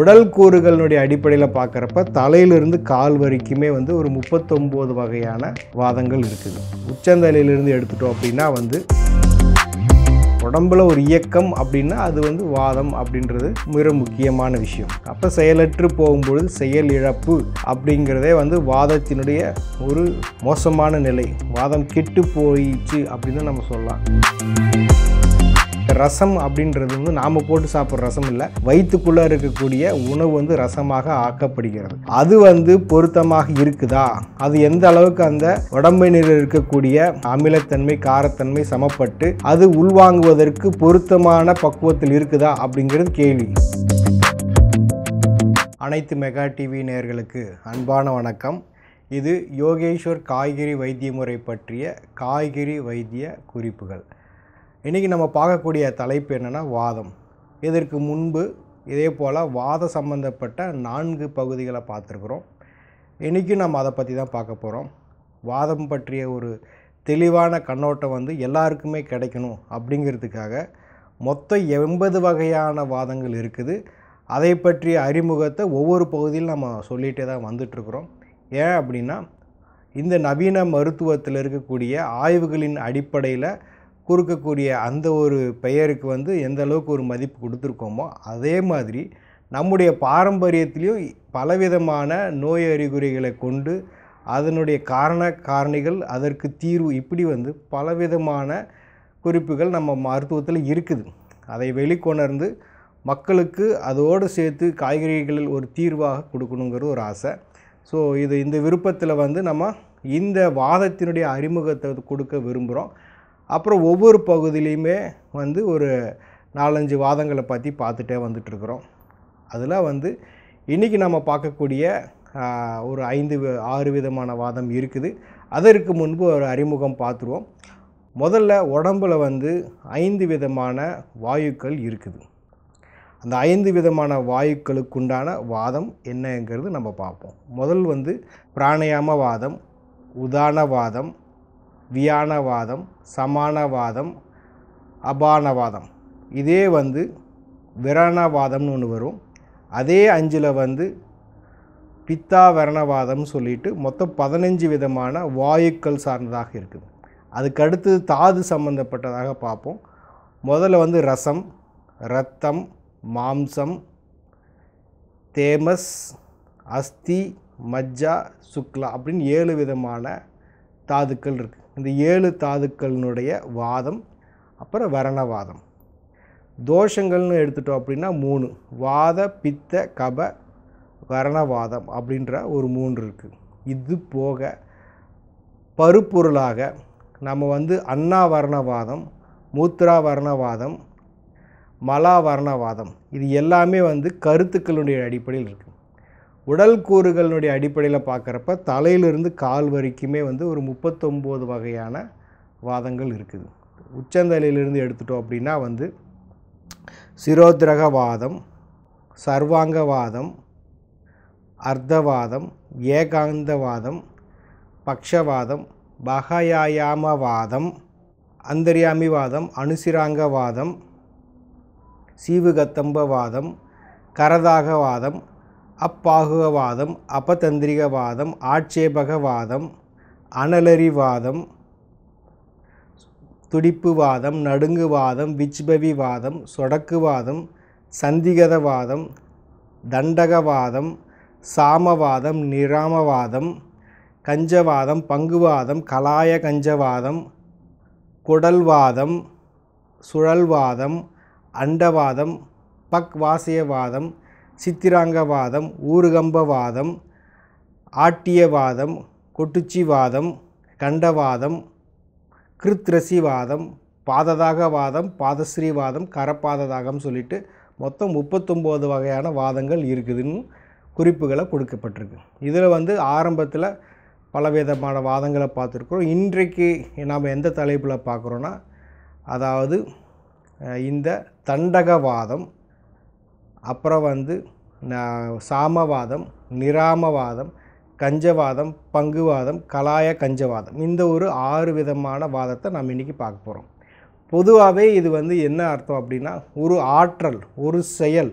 உடல் கூறுகளினுடைய அடிப்படையில் பார்க்குறப்ப தலையிலிருந்து கால் வரைக்குமே வந்து ஒரு முப்பத்தொம்போது வகையான வாதங்கள் இருக்குது உச்சந்தலையிலிருந்து எடுத்துட்டோம் அப்படின்னா வந்து உடம்புல ஒரு இயக்கம் அப்படின்னா அது வந்து வாதம் அப்படின்றது மிக முக்கியமான விஷயம் அப்போ செயலற்று போகும்பொழுது செயல் இழப்பு அப்படிங்கிறதே வந்து வாதத்தினுடைய ஒரு மோசமான நிலை வாதம் கெட்டு போயிடுச்சு அப்படின்னு நம்ம சொல்லலாம் ரசம் அப்படின்றது வந்து நாம் போட்டு சாப்பிட்ற ரசம் இல்லை வயிற்றுக்குள்ளே இருக்கக்கூடிய உணவு வந்து ரசமாக ஆக்கப்படுகிறது அது வந்து பொருத்தமாக இருக்குதா அது எந்த அளவுக்கு அந்த உடம்பினர் இருக்கக்கூடிய அமிலத்தன்மை காரத்தன்மை சமப்பட்டு அது உள்வாங்குவதற்கு பொருத்தமான பக்குவத்தில் இருக்குதா அப்படிங்கிறது கேள்வி அனைத்து மெகா டிவி நேர்களுக்கு அன்பான வணக்கம் இது யோகேஸ்வர் காய்கறி வைத்திய முறை பற்றிய காய்கறி வைத்திய குறிப்புகள் இன்றைக்கி நம்ம பார்க்கக்கூடிய தலைப்பு என்னென்னா வாதம் இதற்கு முன்பு இதே போல் வாத சம்பந்தப்பட்ட நான்கு பகுதிகளை பார்த்துருக்குறோம் இன்றைக்கும் நம்ம அதை பற்றி தான் பார்க்க போகிறோம் வாதம் பற்றிய ஒரு தெளிவான கண்ணோட்டம் வந்து எல்லாருக்குமே கிடைக்கணும் அப்படிங்கிறதுக்காக மொத்தம் எண்பது வகையான வாதங்கள் இருக்குது அதை பற்றிய அறிமுகத்தை ஒவ்வொரு பகுதியில் நம்ம சொல்லிகிட்டே தான் வந்துட்டுருக்குறோம் ஏன் அப்படின்னா இந்த நவீன மருத்துவத்தில் இருக்கக்கூடிய ஆய்வுகளின் அடிப்படையில் கொடுக்கக்கூடிய அந்த ஒரு பெயருக்கு வந்து எந்த அளவுக்கு ஒரு மதிப்பு கொடுத்துருக்கோமோ அதே மாதிரி நம்முடைய பாரம்பரியத்திலையும் பலவிதமான நோய் அறிகுறிகளை கொண்டு அதனுடைய காரண காரணிகள் அதற்கு தீர்வு இப்படி வந்து பலவிதமான குறிப்புகள் நம்ம மருத்துவத்தில் இருக்குது அதை வெளிக்கொணர்ந்து மக்களுக்கு அதோடு சேர்த்து காய்கறிகளில் ஒரு தீர்வாக கொடுக்கணுங்கிற ஒரு ஆசை ஸோ இது இந்த விருப்பத்தில் வந்து நம்ம இந்த வாதத்தினுடைய அறிமுகத்தை கொடுக்க விரும்புகிறோம் அப்புறம் ஒவ்வொரு பகுதியிலையுமே வந்து ஒரு நாலஞ்சு வாதங்களை பற்றி பார்த்துட்டே வந்துட்டுருக்குறோம் அதில் வந்து இன்றைக்கி நம்ம பார்க்கக்கூடிய ஒரு ஐந்து ஆறு விதமான வாதம் இருக்குது அதற்கு முன்பு ஒரு அறிமுகம் பார்த்துருவோம் முதல்ல உடம்பில் வந்து ஐந்து விதமான வாயுக்கள் இருக்குது அந்த ஐந்து விதமான வாயுக்களுக்குண்டான வாதம் என்னங்கிறது நம்ம பார்ப்போம் முதல் வந்து பிராணயாம வாதம் உதான வாதம் வியானவாதம் சமானவாதம் அபானவாதம் இதே வந்து விரணவாதம்னு ஒன்று வரும் அதே அஞ்சில் வந்து பித்தா வரணவாதம்னு சொல்லிட்டு மொத்தம் பதினஞ்சு விதமான வாயுக்கள் சார்ந்ததாக இருக்குது அதுக்கு தாது சம்பந்தப்பட்டதாக பார்ப்போம் முதல்ல வந்து ரசம் ரத்தம் மாம்சம் தேமஸ் அஸ்தி மஜ்ஜா சுக்லா அப்படின்னு ஏழு விதமான தாதுக்கள் இருக்குது இந்த ஏழு தாதுக்களினுடைய வாதம் அப்புறம் வரணவாதம் தோஷங்கள்னு எடுத்துட்டோம் அப்படின்னா மூணு வாத பித்த கப வரணவாதம் அப்படின்ற ஒரு மூன்று இருக்குது இது போக பருப்பொருளாக நம்ம வந்து அன்னாவரணவாதம் மூத்ராவரணவாதம் மலாவரணவாதம் இது எல்லாமே வந்து கருத்துக்களுடைய அடிப்படையில் இருக்குது உடல் கூறுகளினுடைய அடிப்படையில் பார்க்குறப்ப தலையிலிருந்து கால் வரைக்குமே வந்து ஒரு முப்பத்தொம்போது வகையான வாதங்கள் இருக்குது உச்சந்தலையிலிருந்து எடுத்துட்டோம் அப்படின்னா வந்து சிரோத்ரக வாதம் சர்வாங்கவாதம் அர்த்தவாதம் ஏகாந்தவாதம் பக்ஷவாதம் பகயாயாமவாதம் அந்தரியாமிவாதம் அனுசிராங்கவாதம் சீவுகத்தம்பவாதம் கரதாகவாதம் அப்பாகுகவாதம் அபதந்திரிகவாதம் ஆட்சேபகவாதம் அனலறிவாதம் துடிப்புவாதம் நடுங்குவாதம் விச்பவிவாதம் சொடக்குவாதம் சந்திகதவாதம் தண்டகவாதம் சாமவாதம் நிராமவாதம் கஞ்சவாதம் பங்குவாதம் கலாய கஞ்சவாதம் குடல்வாதம் சுழல்வாதம் அண்டவாதம் பக்வாசியவாதம் சித்திராங்கவாதம் ஊருகம்பவாதம் ஆட்டியவாதம் கொட்டுச்சிவாதம் கண்டவாதம் கிருத்ரசிவாதம் பாததாகவாதம் பாதஸ்ரீவாதம் கரப்பாததாகம் சொல்லிட்டு மொத்தம் முப்பத்தொம்போது வகையான வாதங்கள் இருக்குதுன்னு குறிப்புகளை கொடுக்கப்பட்டிருக்கு இதில் வந்து ஆரம்பத்தில் பலவிதமான வாதங்களை பார்த்துருக்குறோம் இன்றைக்கு நாம் எந்த தலைப்பில் பார்க்குறோன்னா அதாவது இந்த தண்டகவாதம் அப்புறம் வந்து சாமவாதம் நிராமவாதம் கஞ்சவாதம் பங்குவாதம் கலாய கஞ்சவாதம் இந்த ஒரு ஆறு விதமான வாதத்தை நம்ம இன்றைக்கி பார்க்க போகிறோம் பொதுவாகவே இது வந்து என்ன அர்த்தம் அப்படின்னா ஒரு ஆற்றல் ஒரு செயல்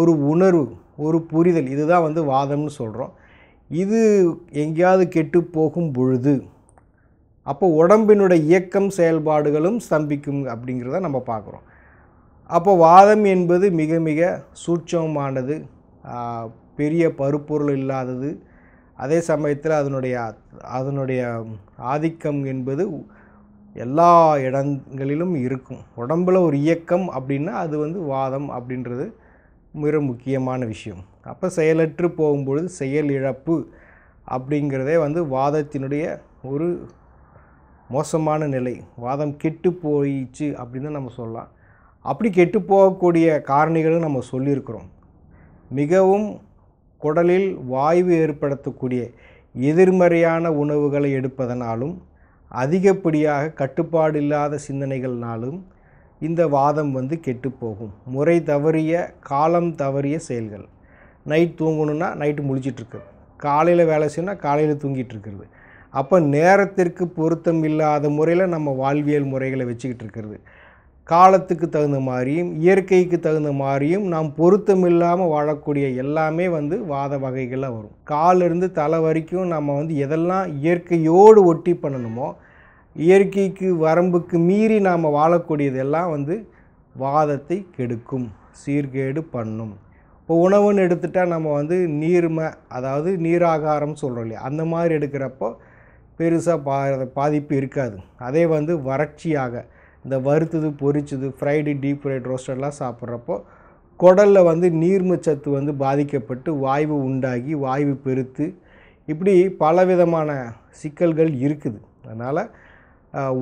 ஒரு உணர்வு ஒரு புரிதல் இதுதான் வந்து வாதம்னு சொல்கிறோம் இது எங்கேயாவது கெட்டு போகும் பொழுது அப்போ உடம்பினுடைய இயக்கம் செயல்பாடுகளும் ஸ்தம்பிக்கும் அப்படிங்கிறத நம்ம பார்க்குறோம் அப்போ வாதம் என்பது மிக மிக சூட்சமானது பெரிய பருப்பொருள் இல்லாதது அதே சமயத்தில் அதனுடைய அதனுடைய ஆதிக்கம் என்பது எல்லா இடங்களிலும் இருக்கும் உடம்பில் ஒரு இயக்கம் அப்படின்னா அது வந்து வாதம் அப்படின்றது மிக முக்கியமான விஷயம் அப்போ செயலற்று போகும்பொழுது செயல் இழப்பு அப்படிங்கிறதே வந்து வாதத்தினுடைய ஒரு மோசமான நிலை வாதம் கெட்டு போயிடுச்சு அப்படின்னு நம்ம சொல்லலாம் அப்படி கெட்டு போகக்கூடிய காரணிகளும் நம்ம சொல்லியிருக்கிறோம் மிகவும் குடலில் வாய்வு ஏற்படுத்தக்கூடிய எதிர்மறையான உணவுகளை எடுப்பதனாலும் அதிகப்படியாக கட்டுப்பாடு இல்லாத சிந்தனைகள்னாலும் இந்த வாதம் வந்து கெட்டுப்போகும் முறை தவறிய காலம் தவறிய செயல்கள் நைட் தூங்கணுன்னா நைட்டு முழிச்சிட்ருக்கு காலையில் வேலை செய்யணும்னா காலையில் தூங்கிட்டு இருக்கிறது அப்போ நேரத்திற்கு பொருத்தம் இல்லாத முறையில் நம்ம வாழ்வியல் முறைகளை வச்சுக்கிட்டு இருக்கிறது காலத்துக்கு தகுந்த மாதிரியும் இயற்கைக்கு தகுந்த மாதிரியும் நாம் பொருத்தம் இல்லாமல் வாழக்கூடிய எல்லாமே வந்து வாத வகைகளாக வரும் காலிருந்து தலை வரைக்கும் நம்ம வந்து எதெல்லாம் இயற்கையோடு ஒட்டி பண்ணணுமோ இயற்கைக்கு வரம்புக்கு மீறி நாம் வாழக்கூடியதெல்லாம் வந்து வாதத்தை கெடுக்கும் சீர்கேடு பண்ணும் இப்போ உணவுன்னு எடுத்துட்டால் நம்ம வந்து நீர்மை அதாவது நீராகாரம் சொல்கிறோம் இல்லையா அந்த மாதிரி எடுக்கிறப்போ பெருசாக பா பாதிப்பு இருக்காது அதே வந்து வறட்சியாக இந்த வறுத்தது பொரிச்சது ஃப்ரைடு டீப் ஃப்ரைட் ரோஸ்டர்லாம் சாப்பிட்றப்போ குடலில் வந்து நீர்மச்சத்து வந்து பாதிக்கப்பட்டு வாய்வு உண்டாகி வாய்வு பெருத்து இப்படி பலவிதமான சிக்கல்கள் இருக்குது அதனால்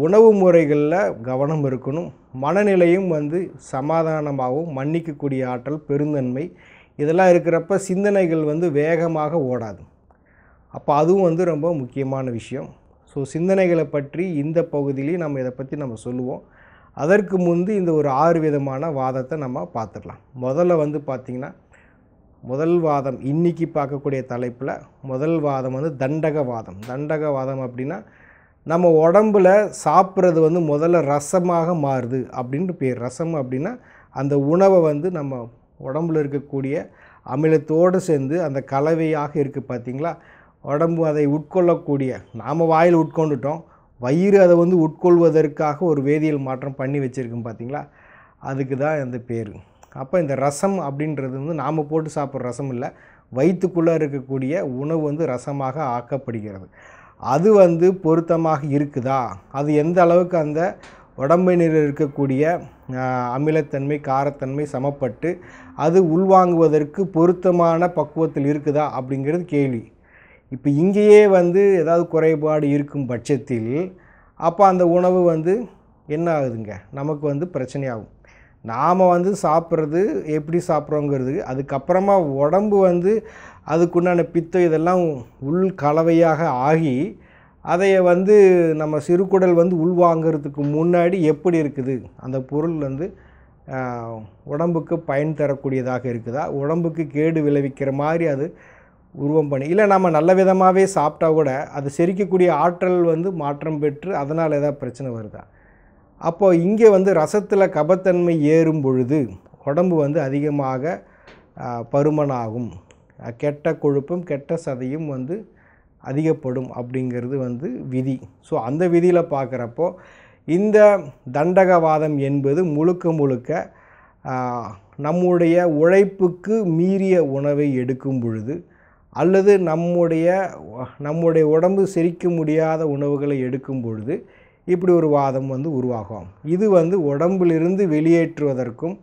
உணவு முறைகளில் கவனம் இருக்கணும் மனநிலையும் வந்து சமாதானமாகவும் மன்னிக்கக்கூடிய ஆற்றல் பெருந்தன்மை இதெல்லாம் இருக்கிறப்ப சிந்தனைகள் வந்து வேகமாக ஓடாது அப்போ அதுவும் வந்து ரொம்ப முக்கியமான விஷயம் ஸோ சிந்தனைகளை பற்றி இந்த பகுதியிலையும் நம்ம இதை பற்றி நம்ம சொல்லுவோம் அதற்கு முந்து இந்த ஒரு ஆறு விதமான வாதத்தை நம்ம பார்த்துடலாம் முதல்ல வந்து பார்த்திங்கன்னா முதல் வாதம் இன்றைக்கி பார்க்கக்கூடிய தலைப்பில் முதல் வாதம் வந்து தண்டக வாதம் தண்டக வாதம் அப்படின்னா நம்ம உடம்பில் சாப்பிட்றது வந்து முதல்ல ரசமாக மாறுது அப்படின்ட்டு பேர் ரசம் அப்படின்னா அந்த உணவை வந்து நம்ம உடம்பில் இருக்கக்கூடிய அமிலத்தோடு சேர்ந்து அந்த கலவையாக இருக்குது பார்த்திங்களா உடம்பு அதை உட்கொள்ளக்கூடிய நாம் வாயில் உட்கொண்டுட்டோம் வயிறு அதை வந்து உட்கொள்வதற்காக ஒரு வேதியியல் மாற்றம் பண்ணி வச்சுருக்கோம் பார்த்திங்களா அதுக்கு தான் இந்த பேர் அப்போ இந்த ரசம் அப்படின்றது வந்து நாம் போட்டு சாப்பிட்ற ரசம் இல்லை வயிற்றுக்குள்ளே இருக்கக்கூடிய உணவு வந்து ரசமாக ஆக்கப்படுகிறது அது வந்து பொருத்தமாக இருக்குதா அது எந்த அளவுக்கு அந்த உடம்பினில் இருக்கக்கூடிய அமிலத்தன்மை காரத்தன்மை சமப்பட்டு அது உள்வாங்குவதற்கு பொருத்தமான பக்குவத்தில் இருக்குதா அப்படிங்கிறது கேள்வி இப்போ இங்கேயே வந்து ஏதாவது குறைபாடு இருக்கும் பட்சத்தில் அப்போ அந்த உணவு வந்து என்ன ஆகுதுங்க நமக்கு வந்து பிரச்சனையாகும் நாம் வந்து சாப்பிட்றது எப்படி சாப்பிட்றோங்கிறது அதுக்கப்புறமா உடம்பு வந்து அதுக்குண்டான பித்தம் இதெல்லாம் உள் கலவையாக ஆகி அதைய வந்து நம்ம சிறுகுடல் வந்து உள்வாங்கிறதுக்கு முன்னாடி எப்படி இருக்குது அந்த பொருள் வந்து உடம்புக்கு பயன் தரக்கூடியதாக இருக்குதா உடம்புக்கு கேடு விளைவிக்கிற மாதிரி அது உருவம் பண்ணி இல்லை நம்ம நல்ல விதமாகவே சாப்பிட்டா கூட அது செரிக்கக்கூடிய ஆற்றல் வந்து மாற்றம் பெற்று அதனால் ஏதாவது பிரச்சனை வருதா அப்போது இங்கே வந்து ரசத்தில் கபத்தன்மை ஏறும் பொழுது உடம்பு வந்து அதிகமாக பருமனாகும் கெட்ட கொழுப்பும் கெட்ட சதையும் வந்து அதிகப்படும் அப்படிங்கிறது வந்து விதி ஸோ அந்த விதியில் பார்க்குறப்போ இந்த தண்டகவாதம் என்பது முழுக்க முழுக்க நம்முடைய உழைப்புக்கு மீறிய உணவை எடுக்கும் பொழுது அல்லது நம்முடைய நம்முடைய உடம்பு செரிக்க முடியாத உணவுகளை எடுக்கும் பொழுது இப்படி ஒரு வாதம் வந்து உருவாகும் இது வந்து உடம்பிலிருந்து வெளியேற்றுவதற்கும்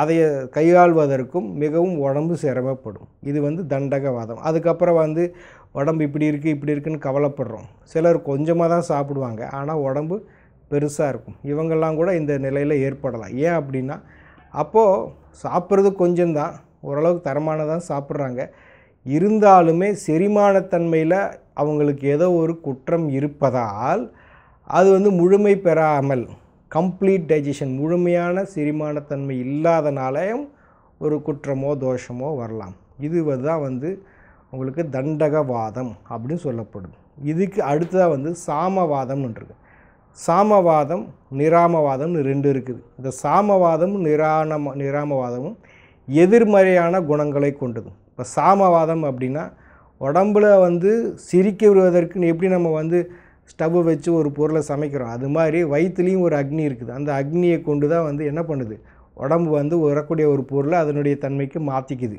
அதை கையாள்வதற்கும் மிகவும் உடம்பு சிரமப்படும் இது வந்து தண்டகவாதம் அதுக்கப்புறம் வந்து உடம்பு இப்படி இருக்குது இப்படி இருக்குன்னு கவலைப்படுறோம் சிலர் கொஞ்சமாக தான் சாப்பிடுவாங்க ஆனால் உடம்பு பெருசாக இருக்கும் இவங்கெல்லாம் கூட இந்த நிலையில் ஏற்படலாம் ஏன் அப்படின்னா அப்போது சாப்பிட்றது கொஞ்சம்தான் ஓரளவுக்கு தரமானதான் சாப்பிட்றாங்க இருந்தாலுமே செரிமானத்தன்மையில் அவங்களுக்கு ஏதோ ஒரு குற்றம் இருப்பதால் அது வந்து முழுமை பெறாமல் கம்ப்ளீட் டைஜஷன் முழுமையான செரிமானத்தன்மை இல்லாதனாலேயும் ஒரு குற்றமோ தோஷமோ வரலாம் இது தான் வந்து உங்களுக்கு தண்டகவாதம் அப்படின்னு சொல்லப்படுது இதுக்கு அடுத்ததாக வந்து சாமவாதம் இருக்குது சாமவாதம் நிராமவாதம்னு ரெண்டு இருக்குது இந்த சாமவாதமும் நிரானம நிராமவாதமும் எதிர்மறையான குணங்களை கொண்டது இப்போ சாமவாதம் அப்படின்னா உடம்பில் வந்து சிரிக்க விடுவதற்கு எப்படி நம்ம வந்து ஸ்டவ்வை வச்சு ஒரு பொருளை சமைக்கிறோம் அது மாதிரி வயிற்றுலேயும் ஒரு அக்னி இருக்குது அந்த அக்னியை கொண்டு தான் வந்து என்ன பண்ணுது உடம்பு வந்து உரக்கூடிய ஒரு பொருளை அதனுடைய தன்மைக்கு மாற்றிக்குது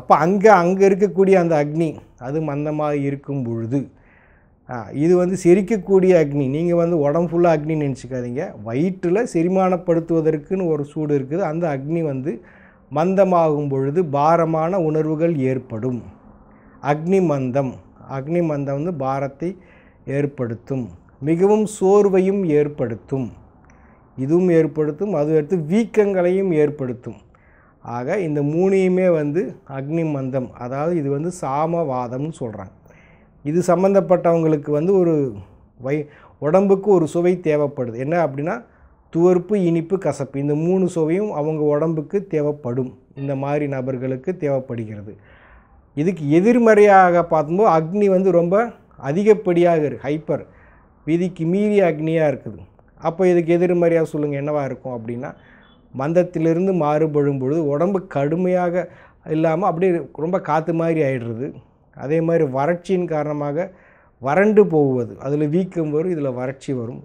அப்போ அங்கே அங்கே இருக்கக்கூடிய அந்த அக்னி அது மந்தமாக இருக்கும் பொழுது இது வந்து செரிக்கக்கூடிய அக்னி நீங்கள் வந்து உடம்பு ஃபுல்லாக அக்னி நினச்சிக்காதீங்க வயிற்றில் செரிமானப்படுத்துவதற்குன்னு ஒரு சூடு இருக்குது அந்த அக்னி வந்து மந்தமாகும் பொழுது பாரமான உணர்வுகள் ஏற்படும் அக்னி மந்தம் அக்னி மந்தம் வந்து பாரத்தை ஏற்படுத்தும் மிகவும் சோர்வையும் ஏற்படுத்தும் இதுவும் ஏற்படுத்தும் அது அடுத்து வீக்கங்களையும் ஏற்படுத்தும் ஆக இந்த மூணையுமே வந்து அக்னி மந்தம் அதாவது இது வந்து சாமவாதம்னு சொல்கிறாங்க இது சம்மந்தப்பட்டவங்களுக்கு வந்து ஒரு வை உடம்புக்கு ஒரு சுவை தேவைப்படுது என்ன அப்படின்னா துவர்ப்பு இனிப்பு கசப்பு இந்த மூணு சுவையும் அவங்க உடம்புக்கு தேவைப்படும் இந்த மாதிரி நபர்களுக்கு தேவைப்படுகிறது இதுக்கு எதிர்மறையாக பார்க்கும்போது அக்னி வந்து ரொம்ப அதிகப்படியாக இருக்குது ஹைப்பர் விதிக்கு மீறிய அக்னியாக இருக்குது அப்போ இதுக்கு எதிர்மறையாக சொல்லுங்கள் என்னவாக இருக்கும் அப்படின்னா மந்தத்திலிருந்து மாறுபடும் பொழுது உடம்பு கடுமையாக இல்லாமல் அப்படியே ரொம்ப காற்று மாதிரி ஆகிடுறது அதே மாதிரி வறட்சியின் காரணமாக வறண்டு போவது அதில் வீக்கம் வரும் இதில் வறட்சி வரும்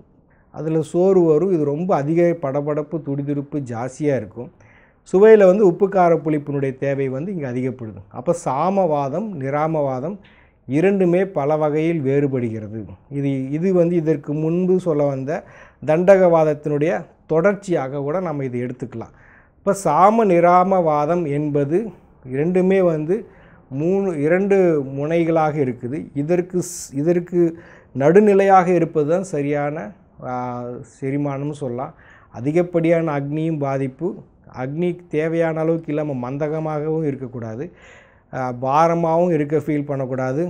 அதில் சோறு வரும் இது ரொம்ப அதிக படபடப்பு துடிதுடுப்பு ஜாஸ்தியாக இருக்கும் சுவையில் வந்து உப்பு கார புளிப்பினுடைய தேவை வந்து இங்கே அதிகப்படுது அப்போ சாமவாதம் நிராமவாதம் இரண்டுமே பல வகையில் வேறுபடுகிறது இது இது வந்து இதற்கு முன்பு சொல்ல வந்த தண்டகவாதத்தினுடைய தொடர்ச்சியாக கூட நம்ம இதை எடுத்துக்கலாம் இப்போ சாம நிராமவாதம் என்பது இரண்டுமே வந்து மூணு இரண்டு முனைகளாக இருக்குது இதற்கு இதற்கு நடுநிலையாக இருப்பது தான் சரியான செரிமானம்னு சொல்லலாம் அதிகப்படியான அக்னியும் பாதிப்பு அக்னிக்கு தேவையான அளவுக்கு இல்லாமல் மந்தகமாகவும் இருக்கக்கூடாது பாரமாகவும் இருக்க ஃபீல் பண்ணக்கூடாது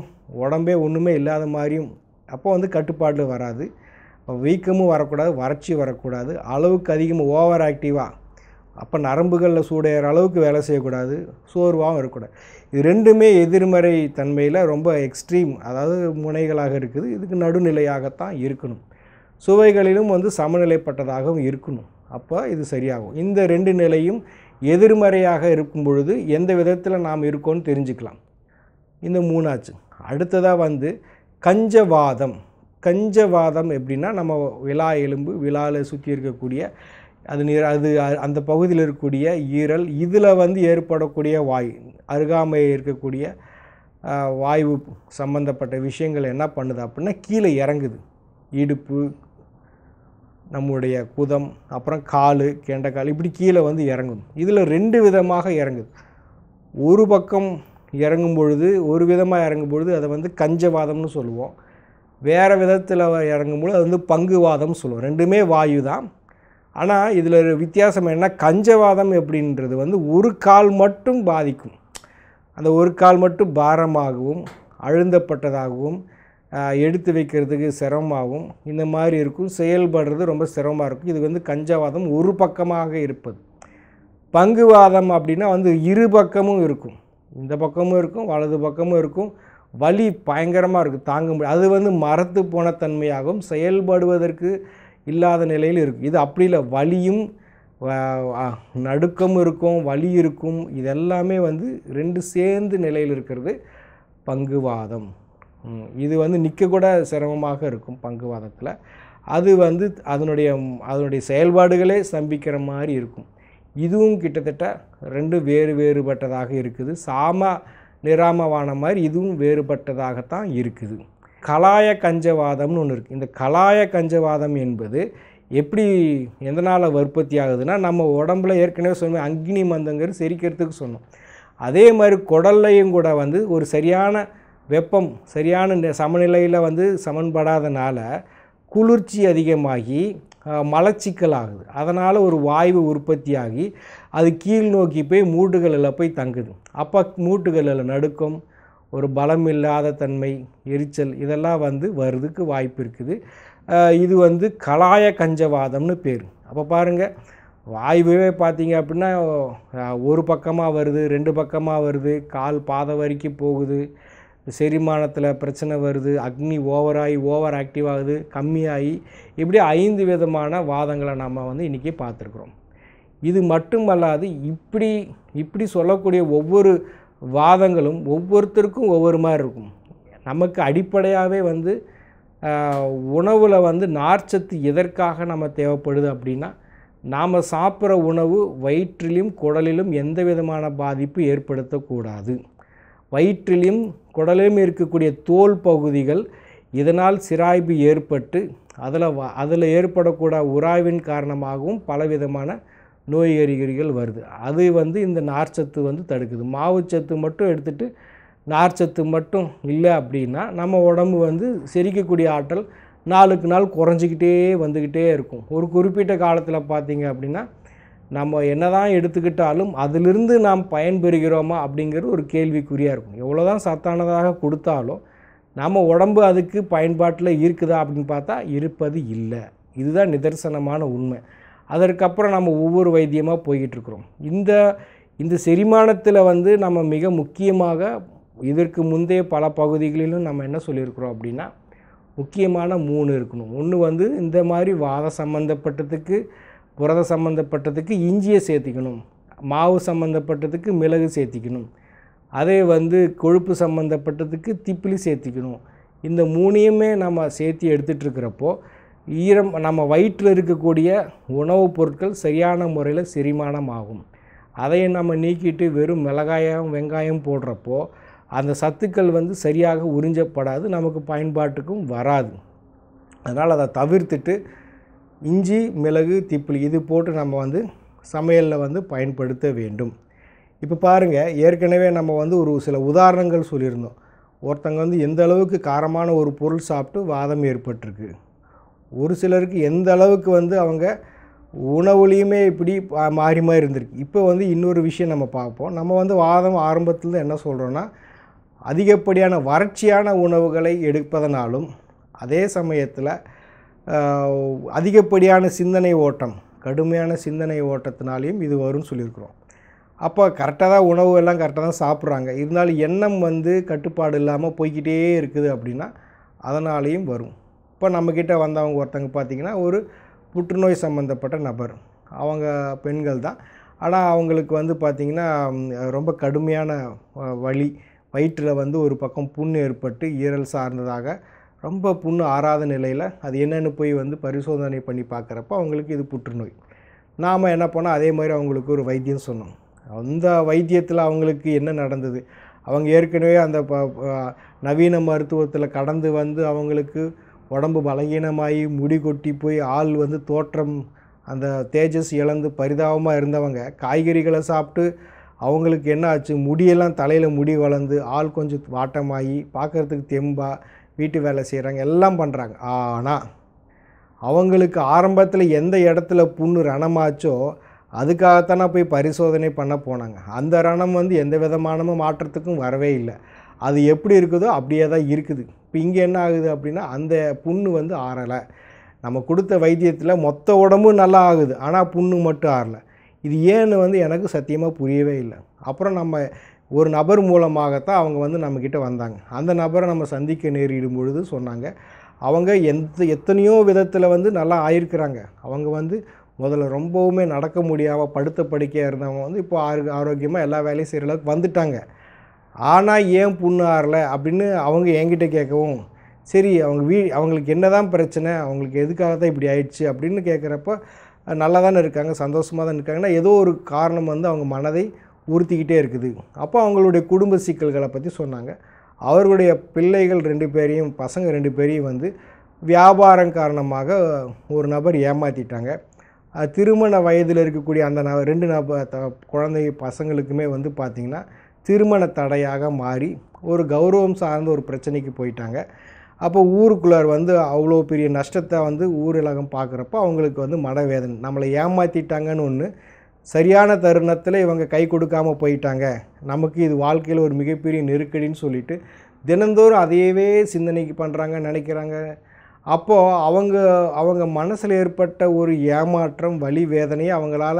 உடம்பே ஒன்றுமே இல்லாத மாதிரியும் அப்போ வந்து கட்டுப்பாடு வராது வீக்கமும் வரக்கூடாது வறட்சி வரக்கூடாது அளவுக்கு அதிகமாக ஓவர் ஆக்டிவாக அப்போ நரம்புகளில் சூடையிற அளவுக்கு வேலை செய்யக்கூடாது சோர்வாகவும் இருக்கக்கூடாது இது ரெண்டுமே எதிர்மறை தன்மையில் ரொம்ப எக்ஸ்ட்ரீம் அதாவது முனைகளாக இருக்குது இதுக்கு நடுநிலையாகத்தான் இருக்கணும் சுவைகளிலும் வந்து சமநிலைப்பட்டதாகவும் இருக்கணும் அப்போ இது சரியாகும் இந்த ரெண்டு நிலையும் எதிர்மறையாக இருக்கும் பொழுது எந்த விதத்தில் நாம் இருக்கோன்னு தெரிஞ்சுக்கலாம் இந்த மூணாச்சு அடுத்ததாக வந்து கஞ்சவாதம் கஞ்சவாதம் எப்படின்னா நம்ம விழா எலும்பு விழாவில் சுற்றி இருக்கக்கூடிய அது நீர் அது அந்த பகுதியில் இருக்கக்கூடிய ஈரல் இதில் வந்து ஏற்படக்கூடிய வாயு அருகாமையில் இருக்கக்கூடிய வாயு சம்மந்தப்பட்ட விஷயங்கள் என்ன பண்ணுது அப்படின்னா கீழே இறங்குது இடுப்பு நம்முடைய குதம் அப்புறம் கால் கெண்டக்கால் இப்படி கீழே வந்து இறங்கும் இதில் ரெண்டு விதமாக இறங்குது ஒரு பக்கம் இறங்கும் பொழுது ஒரு விதமாக இறங்கும் பொழுது அதை வந்து கஞ்சவாதம்னு சொல்லுவோம் வேறு விதத்தில் இறங்கும்பொழுது அது வந்து பங்குவாதம்னு சொல்லுவோம் ரெண்டுமே வாயு தான் ஆனால் இதில் வித்தியாசம் என்ன கஞ்சவாதம் எப்படின்றது வந்து ஒரு கால் மட்டும் பாதிக்கும் அந்த ஒரு கால் மட்டும் பாரமாகவும் அழுந்தப்பட்டதாகவும் எடுத்து வைக்கிறதுக்கு சிரமமாகும் இந்த மாதிரி இருக்கும் செயல்படுறது ரொம்ப சிரமமாக இருக்கும் இது வந்து கஞ்சவாதம் ஒரு பக்கமாக இருப்பது பங்குவாதம் அப்படின்னா வந்து இரு பக்கமும் இருக்கும் இந்த பக்கமும் இருக்கும் வலது பக்கமும் இருக்கும் வலி பயங்கரமாக இருக்கும் தாங்க முடியாது அது வந்து மரத்து போன தன்மையாகவும் செயல்படுவதற்கு இல்லாத நிலையில் இருக்கும் இது அப்படி இல்லை வலியும் நடுக்கம் இருக்கும் வலி இருக்கும் இதெல்லாமே வந்து ரெண்டு சேர்ந்து நிலையில் இருக்கிறது பங்குவாதம் இது வந்து நிற்கக்கூட சிரமமாக இருக்கும் பங்குவாதத்தில் அது வந்து அதனுடைய அதனுடைய செயல்பாடுகளே ஸ்தம்பிக்கிற மாதிரி இருக்கும் இதுவும் கிட்டத்தட்ட ரெண்டு வேறு வேறுபட்டதாக இருக்குது சாம நிராமவான மாதிரி இதுவும் வேறுபட்டதாகத்தான் இருக்குது கலாய கஞ்சவாதம்னு ஒன்று இருக்குது இந்த கலாய கஞ்சவாதம் என்பது எப்படி எதனால் உற்பத்தி ஆகுதுன்னா நம்ம உடம்புல ஏற்கனவே சொன்ன அக்னி மந்தங்கிறது செரிக்கிறதுக்கு சொன்னோம் அதே மாதிரி குடல்லையும் கூட வந்து ஒரு சரியான வெப்பம் சரியான சமநிலையில் வந்து சமன்படாதனால குளிர்ச்சி அதிகமாகி மலச்சிக்கல் ஆகுது அதனால் ஒரு வாய்வு உற்பத்தியாகி அது கீழ் நோக்கி போய் மூட்டுகளில் போய் தங்குது அப்போ மூட்டுகளில் நடுக்கம் ஒரு பலம் இல்லாத தன்மை எரிச்சல் இதெல்லாம் வந்து வருதுக்கு வாய்ப்பு இருக்குது இது வந்து கலாய கஞ்சவாதம்னு பேர் அப்போ பாருங்கள் வாய்வே பார்த்தீங்க அப்படின்னா ஒரு பக்கமாக வருது ரெண்டு பக்கமாக வருது கால் பாதை வரைக்கும் போகுது செரிமானத்தில் பிரச்சனை வருது அக்னி ஓவராகி ஓவர் ஆக்டிவ் ஆகுது கம்மியாகி இப்படி ஐந்து விதமான வாதங்களை நாம் வந்து இன்றைக்கி பார்த்துருக்குறோம் இது மட்டுமல்லாது இப்படி இப்படி சொல்லக்கூடிய ஒவ்வொரு வாதங்களும் ஒவ்வொருத்தருக்கும் ஒவ்வொரு மாதிரி இருக்கும் நமக்கு அடிப்படையாகவே வந்து உணவில் வந்து நார்ச்சத்து எதற்காக நம்ம தேவைப்படுது அப்படின்னா நாம் சாப்பிட்ற உணவு வயிற்றிலும் குடலிலும் எந்த விதமான பாதிப்பு ஏற்படுத்தக்கூடாது வயிற்றிலும் குடலிலும் இருக்கக்கூடிய தோல் பகுதிகள் இதனால் சிராய்ப்பு ஏற்பட்டு அதில் அதில் ஏற்படக்கூடிய உராய்வின் காரணமாகவும் பலவிதமான நோய் அறிகுறிகள் வருது அது வந்து இந்த நார்ச்சத்து வந்து தடுக்குது மாவுச்சத்து மட்டும் எடுத்துகிட்டு நார்ச்சத்து மட்டும் இல்லை அப்படின்னா நம்ம உடம்பு வந்து செரிக்கக்கூடிய ஆற்றல் நாளுக்கு நாள் குறைஞ்சிக்கிட்டே வந்துக்கிட்டே இருக்கும் ஒரு குறிப்பிட்ட காலத்தில் பார்த்திங்க அப்படின்னா நம்ம என்ன தான் எடுத்துக்கிட்டாலும் அதிலிருந்து நாம் பயன்பெறுகிறோமா அப்படிங்கிறது ஒரு கேள்விக்குறியாக இருக்கும் எவ்வளோ தான் சத்தானதாக கொடுத்தாலும் நம்ம உடம்பு அதுக்கு பயன்பாட்டில் இருக்குதா அப்படின்னு பார்த்தா இருப்பது இல்லை இதுதான் நிதர்சனமான உண்மை அதற்கப்புறம் நம்ம ஒவ்வொரு வைத்தியமாக போய்கிட்டுருக்குறோம் இந்த இந்த செரிமானத்தில் வந்து நம்ம மிக முக்கியமாக இதற்கு முந்தைய பல பகுதிகளிலும் நம்ம என்ன சொல்லியிருக்கிறோம் அப்படின்னா முக்கியமான மூணு இருக்கணும் ஒன்று வந்து இந்த மாதிரி வாத சம்மந்தப்பட்டதுக்கு புரத சம்மந்தப்பட்டதுக்கு இஞ்சியை சேர்த்திக்கணும் மாவு சம்மந்தப்பட்டதுக்கு மிளகு சேர்த்திக்கணும் அதே வந்து கொழுப்பு சம்மந்தப்பட்டதுக்கு திப்பிலி சேர்த்திக்கணும் இந்த மூணையுமே நம்ம சேர்த்தி எடுத்துகிட்ருக்கிறப்போ ஈரம் நம்ம வயிற்றில் இருக்கக்கூடிய உணவுப் பொருட்கள் சரியான முறையில் செரிமானம் ஆகும் அதையும் நம்ம நீக்கிட்டு வெறும் மிளகாயம் வெங்காயம் போடுறப்போ அந்த சத்துக்கள் வந்து சரியாக உறிஞ்சப்படாது நமக்கு பயன்பாட்டுக்கும் வராது அதனால் அதை தவிர்த்துட்டு இஞ்சி மிளகு திப்பிலி இது போட்டு நம்ம வந்து சமையலில் வந்து பயன்படுத்த வேண்டும் இப்போ பாருங்கள் ஏற்கனவே நம்ம வந்து ஒரு சில உதாரணங்கள் சொல்லியிருந்தோம் ஒருத்தங்க வந்து எந்த அளவுக்கு காரமான ஒரு பொருள் சாப்பிட்டு வாதம் ஏற்பட்டிருக்கு ஒரு சிலருக்கு எந்த அளவுக்கு வந்து அவங்க உணவுலேயுமே இப்படி மாறி மாறி இருந்திருக்கு இப்போ வந்து இன்னொரு விஷயம் நம்ம பார்ப்போம் நம்ம வந்து வாதம் ஆரம்பத்தில் என்ன சொல்கிறோன்னா அதிகப்படியான வறட்சியான உணவுகளை எடுப்பதனாலும் அதே சமயத்தில் அதிகப்படியான சிந்தனை ஓட்டம் கடுமையான சிந்தனை ஓட்டத்தினாலையும் இது வரும்னு சொல்லியிருக்கிறோம் அப்போ கரெக்டாக தான் உணவு எல்லாம் கரெக்டாக தான் சாப்பிட்றாங்க இருந்தாலும் எண்ணம் வந்து கட்டுப்பாடு இல்லாமல் போய்கிட்டே இருக்குது அப்படின்னா அதனாலேயும் வரும் இப்போ நம்மக்கிட்ட வந்தவங்க ஒருத்தங்க பார்த்திங்கன்னா ஒரு புற்றுநோய் சம்மந்தப்பட்ட நபர் அவங்க பெண்கள் தான் ஆனால் அவங்களுக்கு வந்து பார்த்திங்கன்னா ரொம்ப கடுமையான வலி வயிற்றில் வந்து ஒரு பக்கம் புண் ஏற்பட்டு ஈரல் சார்ந்ததாக ரொம்ப புண்ணு ஆறாத நிலையில் அது என்னென்னு போய் வந்து பரிசோதனை பண்ணி பார்க்குறப்ப அவங்களுக்கு இது புற்றுநோய் நாம் என்ன பண்ணோம் அதே மாதிரி அவங்களுக்கு ஒரு வைத்தியம் சொன்னோம் அந்த வைத்தியத்தில் அவங்களுக்கு என்ன நடந்தது அவங்க ஏற்கனவே அந்த ப நவீன மருத்துவத்தில் கடந்து வந்து அவங்களுக்கு உடம்பு பலகீனமாகி முடி கொட்டி போய் ஆள் வந்து தோற்றம் அந்த தேஜஸ் இழந்து பரிதாபமாக இருந்தவங்க காய்கறிகளை சாப்பிட்டு அவங்களுக்கு என்ன ஆச்சு முடியெல்லாம் தலையில் முடி வளர்ந்து ஆள் கொஞ்சம் வாட்டமாகி பார்க்குறதுக்கு தெம்பாக வீட்டு வேலை செய்கிறாங்க எல்லாம் பண்ணுறாங்க ஆனால் அவங்களுக்கு ஆரம்பத்தில் எந்த இடத்துல புண்ணு ரணமாச்சோ அதுக்காகத்தானே போய் பரிசோதனை பண்ண போனாங்க அந்த ரணம் வந்து எந்த விதமான மாற்றத்துக்கும் வரவே இல்லை அது எப்படி இருக்குதோ அப்படியே தான் இருக்குது இப்போ இங்கே என்ன ஆகுது அப்படின்னா அந்த புண்ணு வந்து ஆறலை நம்ம கொடுத்த வைத்தியத்தில் மொத்த உடம்பும் நல்லா ஆகுது ஆனால் புண்ணு மட்டும் ஆறலை இது ஏன்னு வந்து எனக்கு சத்தியமாக புரியவே இல்லை அப்புறம் நம்ம ஒரு நபர் மூலமாகத்தான் அவங்க வந்து நம்மக்கிட்ட வந்தாங்க அந்த நபரை நம்ம சந்திக்க நேரிடும் பொழுது சொன்னாங்க அவங்க எந்த எத்தனையோ விதத்தில் வந்து நல்லா ஆயிருக்கிறாங்க அவங்க வந்து முதல்ல ரொம்பவுமே நடக்க முடியாமல் படுத்த படுக்கையாக இருந்தவங்க வந்து இப்போ ஆரோ ஆரோக்கியமாக எல்லா வேலையும் செய்கிற அளவுக்கு வந்துட்டாங்க ஆனால் ஏன் புண்ணு ஆறலை அப்படின்னு அவங்க என்கிட்ட கேட்கவும் சரி அவங்க வீ அவங்களுக்கு என்ன தான் பிரச்சனை அவங்களுக்கு எதுக்காக தான் இப்படி ஆயிடுச்சு அப்படின்னு கேட்குறப்ப நல்லா தானே இருக்காங்க சந்தோஷமாக தான் இருக்காங்கன்னா ஏதோ ஒரு காரணம் வந்து அவங்க மனதை உறுத்திக்கிட்டே இருக்குது அப்போ அவங்களுடைய குடும்ப சிக்கல்களை பற்றி சொன்னாங்க அவர்களுடைய பிள்ளைகள் ரெண்டு பேரையும் பசங்க ரெண்டு பேரையும் வந்து வியாபாரம் காரணமாக ஒரு நபர் ஏமாற்றிட்டாங்க திருமண வயதில் இருக்கக்கூடிய அந்த ந ரெண்டு நபர் த குழந்தை பசங்களுக்குமே வந்து பார்த்திங்கன்னா திருமண தடையாக மாறி ஒரு கௌரவம் சார்ந்த ஒரு பிரச்சனைக்கு போயிட்டாங்க அப்போ ஊருக்குள்ளார் வந்து அவ்வளோ பெரிய நஷ்டத்தை வந்து ஊரிலகம் பார்க்குறப்ப அவங்களுக்கு வந்து மனவேதனை நம்மளை ஏமாற்றிட்டாங்கன்னு ஒன்று சரியான தருணத்தில் இவங்க கை கொடுக்காமல் போயிட்டாங்க நமக்கு இது வாழ்க்கையில் ஒரு மிகப்பெரிய நெருக்கடின்னு சொல்லிட்டு தினந்தோறும் அதையவே சிந்தனைக்கு பண்ணுறாங்க நினைக்கிறாங்க அப்போது அவங்க அவங்க மனசில் ஏற்பட்ட ஒரு ஏமாற்றம் வலி வேதனையை அவங்களால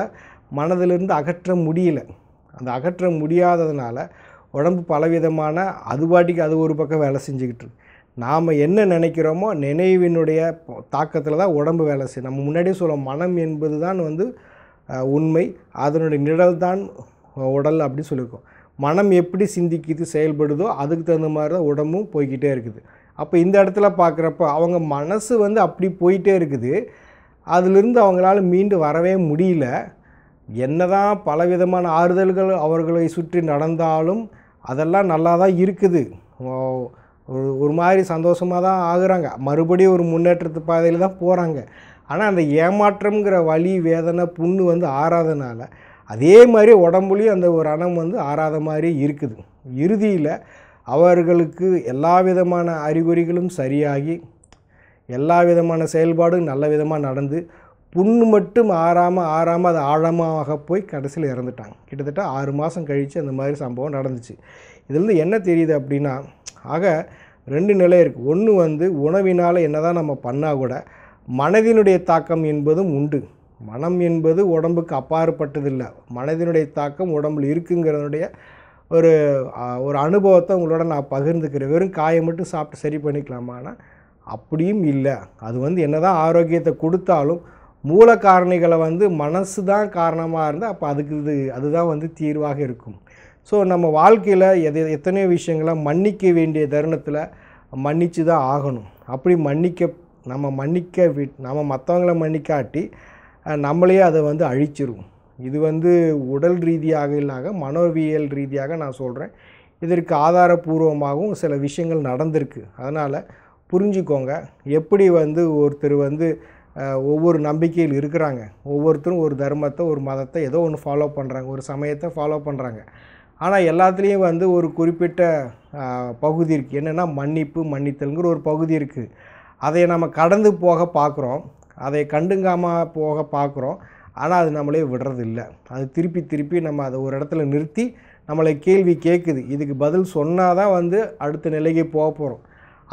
மனதிலிருந்து அகற்ற முடியல அந்த அகற்ற முடியாததுனால உடம்பு பலவிதமான அது பாட்டிக்கு அது ஒரு பக்கம் வேலை செஞ்சுக்கிட்டு நாம் என்ன நினைக்கிறோமோ நினைவினுடைய தாக்கத்தில் தான் உடம்பு வேலை செய்யும் நம்ம முன்னாடியே சொல்லுவோம் மனம் என்பது தான் வந்து உண்மை அதனுடைய நிழல் தான் உடல் அப்படின்னு சொல்லியிருக்கோம் மனம் எப்படி சிந்திக்குது செயல்படுதோ அதுக்கு தகுந்த மாதிரி தான் உடம்பும் போய்கிட்டே இருக்குது அப்போ இந்த இடத்துல பார்க்குறப்ப அவங்க மனசு வந்து அப்படி போயிட்டே இருக்குது அதிலிருந்து அவங்களால மீண்டு வரவே முடியல என்னதான் பலவிதமான ஆறுதல்கள் அவர்களை சுற்றி நடந்தாலும் அதெல்லாம் நல்லா தான் இருக்குது ஒரு மாதிரி சந்தோஷமாக தான் ஆகுறாங்க மறுபடியும் ஒரு முன்னேற்றத்து பாதையில் தான் போகிறாங்க ஆனால் அந்த ஏமாற்றம்ங்கிற வழி வேதனை புண்ணு வந்து ஆறாதனால அதே மாதிரி உடம்புலேயும் அந்த ஒரு அணம் வந்து ஆறாத மாதிரி இருக்குது இறுதியில் அவர்களுக்கு எல்லா விதமான அறிகுறிகளும் சரியாகி எல்லா விதமான செயல்பாடும் நல்ல விதமாக நடந்து புண்ணு மட்டும் ஆறாமல் ஆறாமல் அது ஆழமாக போய் கடைசியில் இறந்துட்டாங்க கிட்டத்தட்ட ஆறு மாதம் கழித்து அந்த மாதிரி சம்பவம் நடந்துச்சு இதுலேருந்து என்ன தெரியுது அப்படின்னா ஆக ரெண்டு நிலை இருக்குது ஒன்று வந்து உணவினால் என்ன தான் நம்ம பண்ணால் கூட மனதினுடைய தாக்கம் என்பதும் உண்டு மனம் என்பது உடம்புக்கு அப்பாறுபட்டதில்லை மனதினுடைய தாக்கம் உடம்பில் இருக்குங்கிறதுடைய ஒரு ஒரு அனுபவத்தை உங்களோட நான் பகிர்ந்துக்கிறேன் வெறும் காயை மட்டும் சாப்பிட்டு சரி பண்ணிக்கலாமான்னா அப்படியும் இல்லை அது வந்து என்ன தான் ஆரோக்கியத்தை கொடுத்தாலும் மூல காரணிகளை வந்து மனசு தான் காரணமாக இருந்தால் அப்போ அதுக்கு இது அதுதான் வந்து தீர்வாக இருக்கும் ஸோ நம்ம வாழ்க்கையில் எது எத்தனையோ விஷயங்களை மன்னிக்க வேண்டிய தருணத்தில் மன்னித்து தான் ஆகணும் அப்படி மன்னிக்க நம்ம மன்னிக்க விட் நம்ம மற்றவங்கள மன்னிக்காட்டி நம்மளே அதை வந்து அழிச்சிரும் இது வந்து உடல் ரீதியாக இல்லாத மனோவியல் ரீதியாக நான் சொல்கிறேன் இதற்கு ஆதாரபூர்வமாகவும் சில விஷயங்கள் நடந்திருக்கு அதனால் புரிஞ்சுக்கோங்க எப்படி வந்து ஒருத்தர் வந்து ஒவ்வொரு நம்பிக்கையில் இருக்கிறாங்க ஒவ்வொருத்தரும் ஒரு தர்மத்தை ஒரு மதத்தை ஏதோ ஒன்று ஃபாலோ பண்ணுறாங்க ஒரு சமயத்தை ஃபாலோ பண்ணுறாங்க ஆனால் எல்லாத்துலேயும் வந்து ஒரு குறிப்பிட்ட பகுதி இருக்குது என்னென்னா மன்னிப்பு மன்னித்தல்ங்கிற ஒரு பகுதி இருக்குது அதை நம்ம கடந்து போக பார்க்குறோம் அதை கண்டுங்காமல் போக பார்க்குறோம் ஆனால் அது நம்மளே விடுறது இல்லை அது திருப்பி திருப்பி நம்ம அதை ஒரு இடத்துல நிறுத்தி நம்மளை கேள்வி கேட்குது இதுக்கு பதில் சொன்னால் தான் வந்து அடுத்த நிலைக்கு போக போகிறோம்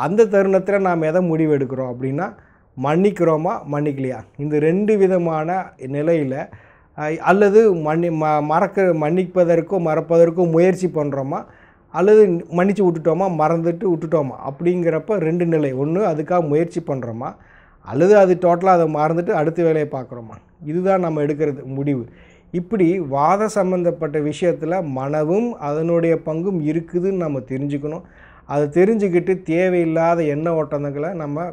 அந்த தருணத்தில் நாம் எதை முடிவு எடுக்கிறோம் அப்படின்னா மன்னிக்கிறோமா மன்னிக்கலையா இந்த ரெண்டு விதமான நிலையில் அல்லது மன்னி ம மறக்க மன்னிப்பதற்கோ மறப்பதற்கோ முயற்சி பண்ணுறோமா அல்லது மன்னித்து விட்டுட்டோமா மறந்துட்டு விட்டுட்டோமா அப்படிங்கிறப்ப ரெண்டு நிலை ஒன்று அதுக்காக முயற்சி பண்ணுறோமா அல்லது அது டோட்டலாக அதை மறந்துட்டு அடுத்த வேலையை பார்க்குறோமா இதுதான் நம்ம எடுக்கிறது முடிவு இப்படி வாத சம்மந்தப்பட்ட விஷயத்தில் மனவும் அதனுடைய பங்கும் இருக்குதுன்னு நம்ம தெரிஞ்சுக்கணும் அதை தெரிஞ்சுக்கிட்டு தேவையில்லாத எண்ண ஓட்டங்களை நம்ம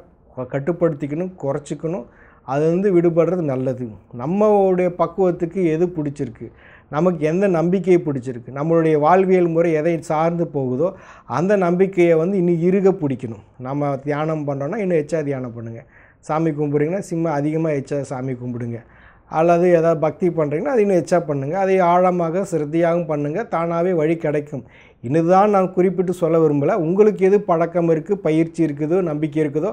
கட்டுப்படுத்திக்கணும் குறைச்சிக்கணும் அது வந்து விடுபடுறது நல்லது நம்மளுடைய பக்குவத்துக்கு எது பிடிச்சிருக்கு நமக்கு எந்த நம்பிக்கை பிடிச்சிருக்கு நம்மளுடைய வாழ்வியல் முறை எதை சார்ந்து போகுதோ அந்த நம்பிக்கையை வந்து இன்னும் இருக பிடிக்கணும் நம்ம தியானம் பண்ணுறோன்னா இன்னும் எச்சா தியானம் பண்ணுங்கள் சாமி கும்பிடுங்கன்னா சிம்ம அதிகமாக எச்சா சாமி கும்பிடுங்க அல்லது எதாவது பக்தி பண்ணுறீங்கன்னா அது இன்னும் எச்சா பண்ணுங்கள் அதை ஆழமாக சிரத்தையாகவும் பண்ணுங்கள் தானாகவே வழி கிடைக்கும் தான் நான் குறிப்பிட்டு சொல்ல விரும்பலை உங்களுக்கு எது பழக்கம் இருக்குது பயிற்சி இருக்குதோ நம்பிக்கை இருக்குதோ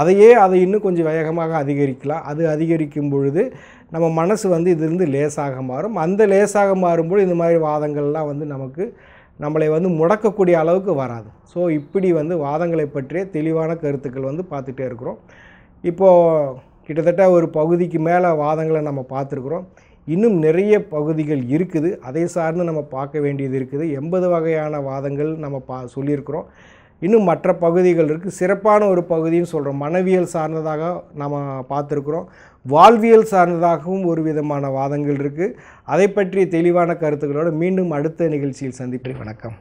அதையே அதை இன்னும் கொஞ்சம் வேகமாக அதிகரிக்கலாம் அது அதிகரிக்கும் பொழுது நம்ம மனசு வந்து இதிலிருந்து லேசாக மாறும் அந்த லேசாக மாறும்போது இந்த மாதிரி வாதங்கள்லாம் வந்து நமக்கு நம்மளை வந்து முடக்கக்கூடிய அளவுக்கு வராது ஸோ இப்படி வந்து வாதங்களை பற்றிய தெளிவான கருத்துக்கள் வந்து பார்த்துட்டே இருக்கிறோம் இப்போது கிட்டத்தட்ட ஒரு பகுதிக்கு மேலே வாதங்களை நம்ம பார்த்துருக்குறோம் இன்னும் நிறைய பகுதிகள் இருக்குது அதை சார்ந்து நம்ம பார்க்க வேண்டியது இருக்குது எண்பது வகையான வாதங்கள் நம்ம பா சொல்லியிருக்கிறோம் இன்னும் மற்ற பகுதிகள் இருக்குது சிறப்பான ஒரு பகுதின்னு சொல்கிறோம் மனவியல் சார்ந்ததாக நம்ம பார்த்துருக்குறோம் வாழ்வியல் சார்ந்ததாகவும் ஒரு விதமான வாதங்கள் இருக்குது அதை பற்றிய தெளிவான கருத்துக்களோடு மீண்டும் அடுத்த நிகழ்ச்சியில் சந்திப்பேன் வணக்கம்